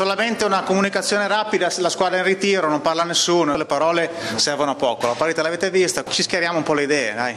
solamente una comunicazione rapida, la squadra è in ritiro, non parla nessuno, le parole servono a poco, la partita l'avete vista, ci schieriamo un po' le idee, dai.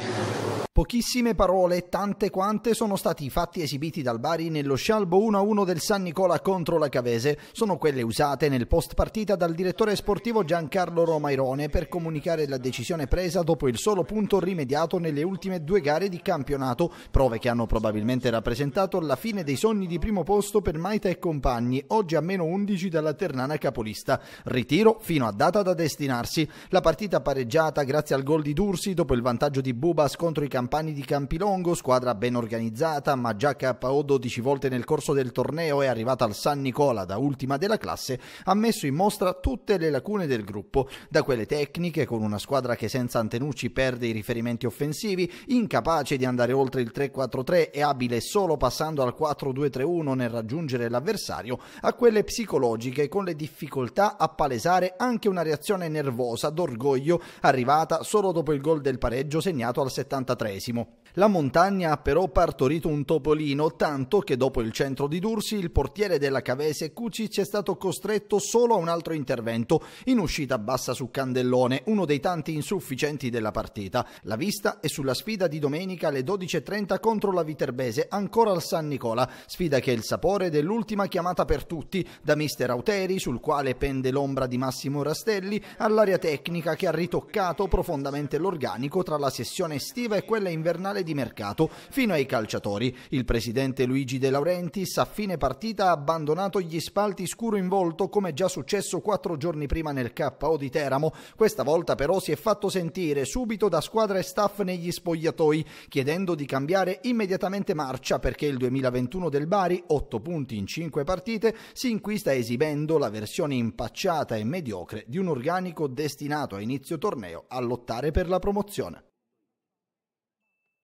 Pochissime parole, tante quante, sono stati i fatti esibiti dal Bari nello scialbo 1-1 del San Nicola contro la Cavese. Sono quelle usate nel post partita dal direttore sportivo Giancarlo Romairone per comunicare la decisione presa dopo il solo punto rimediato nelle ultime due gare di campionato, prove che hanno probabilmente rappresentato la fine dei sogni di primo posto per Maita e compagni, oggi a meno 11 dalla Ternana capolista. Ritiro fino a data da destinarsi. La partita pareggiata grazie al gol di Dursi dopo il vantaggio di Bubas contro i campionati Campani di Campilongo, squadra ben organizzata ma già KO 12 volte nel corso del torneo è arrivata al San Nicola da ultima della classe, ha messo in mostra tutte le lacune del gruppo, da quelle tecniche con una squadra che senza Antenucci perde i riferimenti offensivi, incapace di andare oltre il 3-4-3 e abile solo passando al 4-2-3-1 nel raggiungere l'avversario, a quelle psicologiche con le difficoltà a palesare anche una reazione nervosa d'orgoglio arrivata solo dopo il gol del pareggio segnato al 73 34 La montagna ha però partorito un topolino, tanto che dopo il centro di Dursi il portiere della Cavese Cucic è stato costretto solo a un altro intervento, in uscita bassa su Candellone, uno dei tanti insufficienti della partita. La vista è sulla sfida di domenica alle 12.30 contro la Viterbese, ancora al San Nicola, sfida che è il sapore dell'ultima chiamata per tutti, da mister Auteri, sul quale pende l'ombra di Massimo Rastelli, all'area tecnica che ha ritoccato profondamente l'organico tra la sessione estiva e quella cartella invernale di mercato fino ai calciatori. Il presidente Luigi De Laurentiis a fine partita ha abbandonato gli spalti scuro in volto come già successo quattro giorni prima nel KO di Teramo. Questa volta però si è fatto sentire subito da squadra e staff negli spogliatoi chiedendo di cambiare immediatamente marcia perché il 2021 del Bari, 8 punti in 5 partite, si inquista esibendo la versione impacciata e mediocre di un organico destinato a inizio torneo a lottare per la promozione.